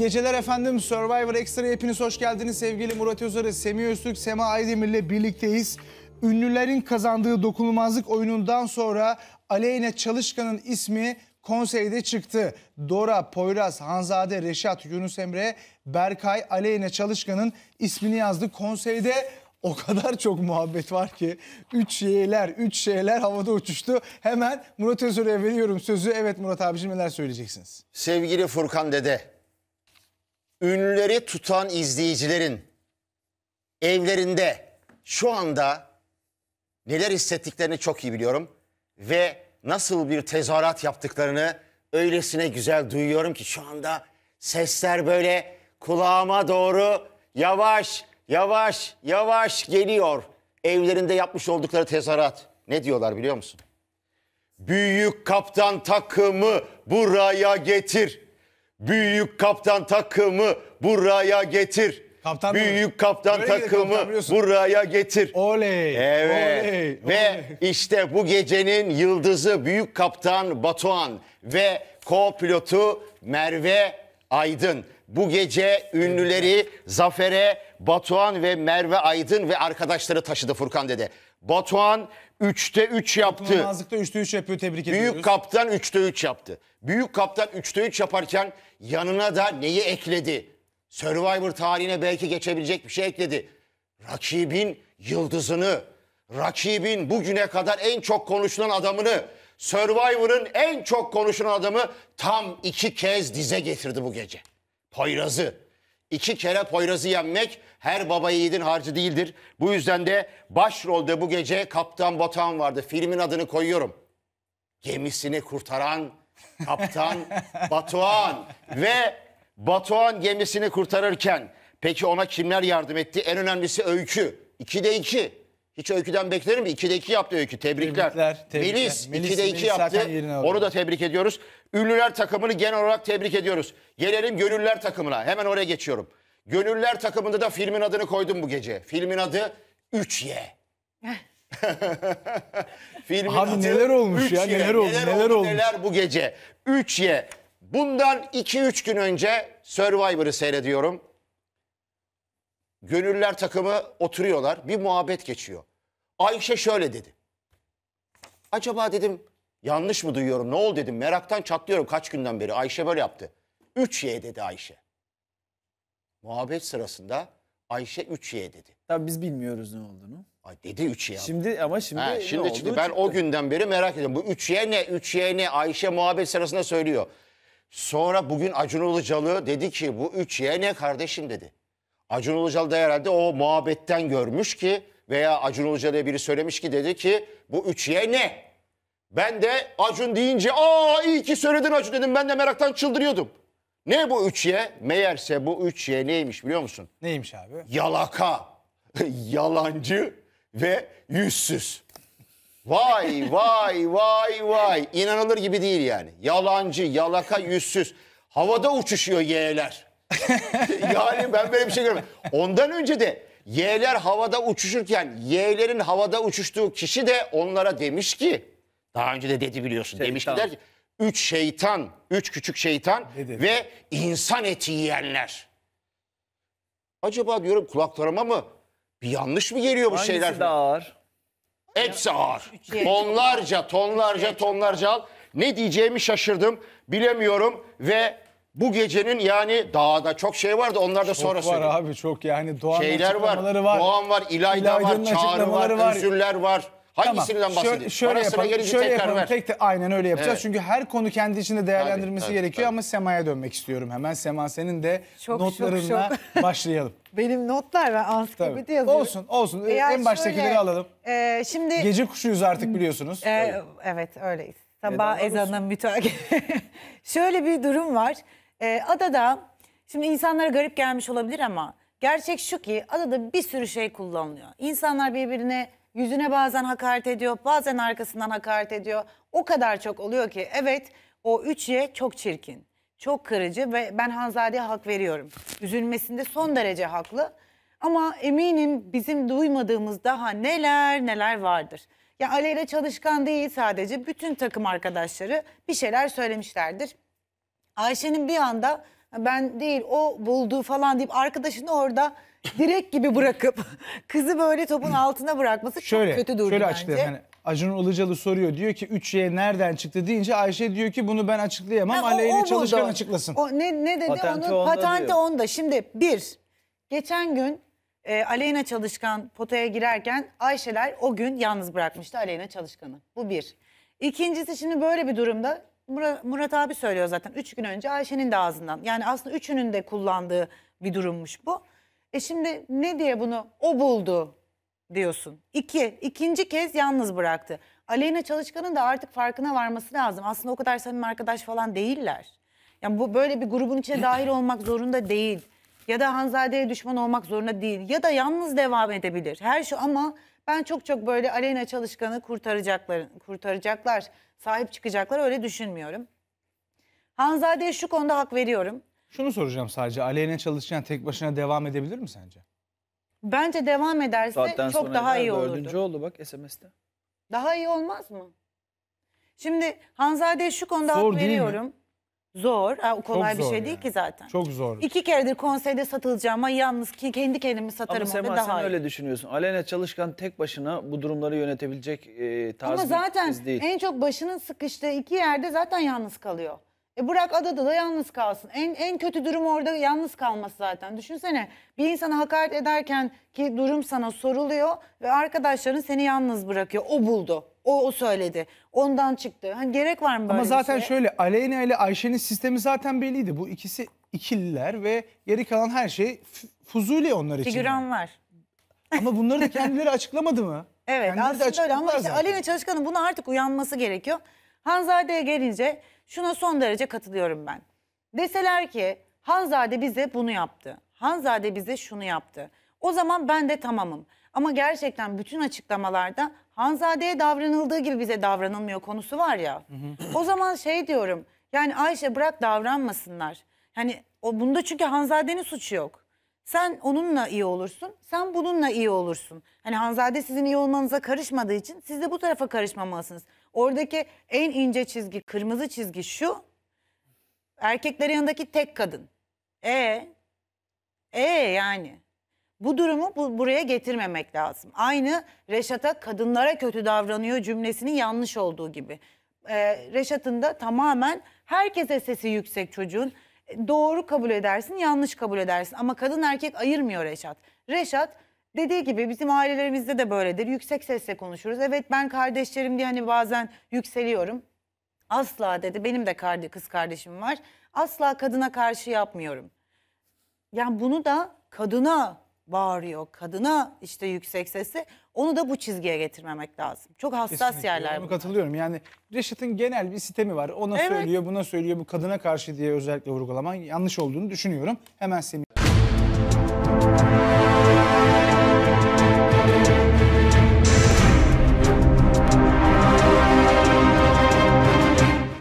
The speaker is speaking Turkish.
Geceler efendim Survivor Extra hepiniz hoş geldiniz. Sevgili Murat Özarı, Semih Öztürk, Sema Aydemir ile birlikteyiz. Ünlülerin kazandığı dokunulmazlık oyunundan sonra Aleyna Çalışkan'ın ismi konseyde çıktı. Dora, Poyraz, Hanzade, Reşat, Yunus Emre, Berkay, Aleyna Çalışkan'ın ismini yazdı. Konseyde o kadar çok muhabbet var ki. Üç şeyler, üç şeyler havada uçuştu. Hemen Murat Özör'e veriyorum sözü. Evet Murat abiciğim neler söyleyeceksiniz? Sevgili Furkan Dede, ünlüleri tutan izleyicilerin evlerinde şu anda neler hissettiklerini çok iyi biliyorum. Ve nasıl bir tezahürat yaptıklarını öylesine güzel duyuyorum ki şu anda sesler böyle kulağıma doğru yavaş yavaş yavaş geliyor. Evlerinde yapmış oldukları tezahürat. Ne diyorlar biliyor musun? Büyük kaptan takımı buraya getir. Büyük kaptan takımı buraya getir. Kaptan Büyük mi? kaptan Öyle takımı kaptan, buraya getir. Oley. Evet. Oley, ve oley. işte bu gecenin yıldızı Büyük Kaptan Batuhan ve co-pilotu Merve Aydın bu gece ünlüleri Zafer'e, Batuhan ve Merve Aydın ve arkadaşları taşıdı Furkan dedi. Batuhan 3'te 3 yaptı. Batuhan Nazlık'ta 3'te 3 yapıyor tebrik ediyoruz. Büyük kaptan 3'te 3 yaptı. Büyük kaptan 3'te 3 yaparken yanına da neyi ekledi? Survivor tarihine belki geçebilecek bir şey ekledi. Rakibin yıldızını, rakibin bugüne kadar en çok konuşulan adamını, Survivor'ın en çok konuşulan adamı tam iki kez dize getirdi bu gece. Poyrazı. İki kere Poyraz'ı yenmek her baba yiğidin harcı değildir. Bu yüzden de başrolde bu gece Kaptan Batuhan vardı. Filmin adını koyuyorum. Gemisini kurtaran Kaptan Batuhan. Ve Batuhan gemisini kurtarırken peki ona kimler yardım etti? En önemlisi öykü. İki de iki. Hiç öyküden beklerim. 2'de 2 yaptı öykü. Tebrikler. Tebrikler, tebrikler. Melis, Melis 2'de 2 yaptı. Onu da tebrik ediyoruz. Ünlüler takımını genel olarak tebrik ediyoruz. Gelelim Gönüller takımına. Hemen oraya geçiyorum. Gönüller takımında da filmin adını koydum bu gece. Filmin adı 3Y. filmin Abi adı neler olmuş ya neler oldu neler, neler oldu, olmuş. Neler bu gece 3Y. Bundan 2-3 gün önce Survivor'ı seyrediyorum. Gönüller takımı oturuyorlar. Bir muhabbet geçiyor. Ayşe şöyle dedi. Acaba dedim yanlış mı duyuyorum ne oldu dedim. Meraktan çatlıyorum kaç günden beri. Ayşe böyle yaptı. 3Y dedi Ayşe. Muhabbet sırasında Ayşe 3Y dedi. Tabii biz bilmiyoruz ne olduğunu. Ay dedi 3Y. Şimdi ama şimdi ha, şimdi, ne şimdi ben çıktı. o günden beri merak ediyorum. Bu 3Y ne? 3Y ne? Ayşe muhabbet sırasında söylüyor. Sonra bugün Acun Ilıcalı dedi ki bu 3Y ne kardeşim dedi. Acun Ilıcalı da herhalde o muhabbetten görmüş ki veya Acun Ilıcalı'ya biri söylemiş ki dedi ki bu üçye ne? Ben de Acun deyince aa iyi ki söyledin Acun dedim ben de meraktan çıldırıyordum. Ne bu üçye? Meğerse bu üçye neymiş biliyor musun? Neymiş abi? Yalaka, yalancı ve yüzsüz. Vay vay vay vay. İnanılır gibi değil yani. Yalancı, yalaka, yüzsüz. Havada uçuşuyor yeğler. yani ben böyle bir şey görmedim. Ondan önce de Y'ler havada uçuşurken Y'lerin havada uçuştuğu kişi de onlara demiş ki daha önce de dedi biliyorsun şeytan. demiş ki der ki üç şeytan, üç küçük şeytan dedi. ve insan eti yiyenler. Acaba diyorum kulaklarıma mı bir yanlış mı geliyor bu Hangisi şeyler? Hangisi ağır? Hepsi ağır. Tonlarca, tonlarca, tonlarca al. Ne diyeceğimi şaşırdım, bilemiyorum ve bu gecenin yani dağda çok şey vardı. Onlar da sonra çok var abi çok yani Doğan Şeyler var. var. Doğan var, İlayda var, Çağrı var, var. Üzürler var. Hangisinden tamam. bahsedeyim? Şöyle, şöyle yapalım. gelince Şöyle tekrar yapalım. ver. Tek de, aynen öyle yapacağız. Evet. Çünkü her konu kendi içinde değerlendirmesi Tabii, tabii, gerekiyor ama Sema'ya dönmek istiyorum hemen. Sema senin de Şok, şok, notlarınla başlayalım. Benim notlar ve ansiklopedi Tabii. yazıyorum. Olsun olsun. Eğer en baştakileri şöyle, alalım. e, şimdi Gece kuşuyuz artık biliyorsunuz. e, evet öyleyiz. Sabah Vedalar olsun. ezanı Şöyle bir durum var. E, adada şimdi insanlara garip gelmiş olabilir ama gerçek şu ki adada bir sürü şey kullanılıyor. İnsanlar birbirine yüzüne bazen hakaret ediyor, bazen arkasından hakaret ediyor. O kadar çok oluyor ki evet o 3Y çok çirkin, çok kırıcı ve ben Hanzade'ye hak veriyorum. Üzülmesinde son derece haklı. Ama eminim bizim duymadığımız daha neler neler vardır. Ya Aleyla Çalışkan değil sadece bütün takım arkadaşları bir şeyler söylemişlerdir. Ayşe'nin bir anda ben değil o buldu falan deyip arkadaşını orada direk gibi bırakıp kızı böyle topun altına bırakması şöyle, çok kötü durdu şöyle bence. Hani Acun Ilıcalı soruyor diyor ki 3Y nereden çıktı deyince Ayşe diyor ki bunu ben açıklayamam yani Aleyna Çalışkan buldu. açıklasın. O ne, ne dedi patenti onun onda patenti diyor. onda. Şimdi bir geçen gün e, Aleyna Çalışkan potaya girerken Ayşeler o gün yalnız bırakmıştı Aleyna Çalışkan'ı. Bu bir. İkincisi şimdi böyle bir durumda Murat, Murat abi söylüyor zaten. Üç gün önce Ayşe'nin de ağzından. Yani aslında üçünün de kullandığı bir durummuş bu. E şimdi ne diye bunu o buldu diyorsun. İki, ikinci kez yalnız bıraktı. Aleyna Çalışkan'ın da artık farkına varması lazım. Aslında o kadar senin arkadaş falan değiller. Yani bu böyle bir grubun içine dahil olmak zorunda değil ya da Hanzade'ye düşman olmak zorunda değil ya da yalnız devam edebilir. Her şey ama ben çok çok böyle Aleyna Çalışkan'ı kurtaracaklar, kurtaracaklar, sahip çıkacaklar öyle düşünmüyorum. Hanzade'ye şu konuda hak veriyorum. Şunu soracağım sadece Aleyna Çalışkan tek başına devam edebilir mi sence? Bence devam ederse Zaten çok daha iyi olurdu. Dördüncü oldu bak SMS'te. Daha iyi olmaz mı? Şimdi Hanzade'ye şu konuda Zor hak veriyorum. Mi? Zor. Ha, kolay Çok bir zor şey değil ki zaten. Çok zor. İki keredir konseyde satılacağım ama yalnız ki kendi kendimi Ama satarım Sema orada sen daha iyi. öyle düşünüyorsun. Aleyna Çalışkan tek başına bu durumları yönetebilecek e, tarzı Ama zaten değil. en çok başının sıkıştığı iki yerde zaten yalnız kalıyor. E Burak adada da yalnız kalsın. En en kötü durum orada yalnız kalması zaten. Düşünsene bir insana hakaret ederken ki durum sana soruluyor ve arkadaşların seni yalnız bırakıyor. O buldu. O, o söyledi. Ondan çıktı. Hani gerek var mı böyle Ama zaten bir şeye? şöyle Aleyna ile Ayşe'nin sistemi zaten belliydi. Bu ikisi ikililer ve geri kalan her şey f- fuzuli onlar için. Figüran var. Ama bunları da kendileri açıklamadı mı? Evet Kendileri de aslında öyle ama işte Aleyna Çalışkan'ın buna artık uyanması gerekiyor. Hanzade'ye gelince şuna son derece katılıyorum ben. Deseler ki Hanzade bize bunu yaptı. Hanzade bize şunu yaptı. O zaman ben de tamamım. Ama gerçekten bütün açıklamalarda Hanzade'ye davranıldığı gibi bize davranılmıyor konusu var ya. Hı hı. O zaman şey diyorum. Yani Ayşe bırak davranmasınlar. Hani o bunda çünkü Hanzade'nin suçu yok. Sen onunla iyi olursun, sen bununla iyi olursun. Hani Hanzade sizin iyi olmanıza karışmadığı için siz de bu tarafa karışmamalısınız. Oradaki en ince çizgi, kırmızı çizgi şu. Erkeklerin yanındaki tek kadın. E ee, e yani. Bu durumu bu, buraya getirmemek lazım. Aynı Reşat'a kadınlara kötü davranıyor cümlesinin yanlış olduğu gibi. Ee, Reşat'ın da tamamen herkese sesi yüksek çocuğun. E, doğru kabul edersin, yanlış kabul edersin. Ama kadın erkek ayırmıyor Reşat. Reşat dediği gibi bizim ailelerimizde de böyledir. Yüksek sesle konuşuruz. Evet ben kardeşlerim diye hani bazen yükseliyorum. Asla dedi benim de kız kardeşim var. Asla kadına karşı yapmıyorum. Yani bunu da kadına bağırıyor kadına işte yüksek sesi onu da bu çizgiye getirmemek lazım. Çok hassas Kesinlikle. yerler bunlar. Katılıyorum yani Reşat'ın genel bir sistemi var ona evet. söylüyor buna söylüyor bu kadına karşı diye özellikle vurgulaman yanlış olduğunu düşünüyorum. Hemen Semih.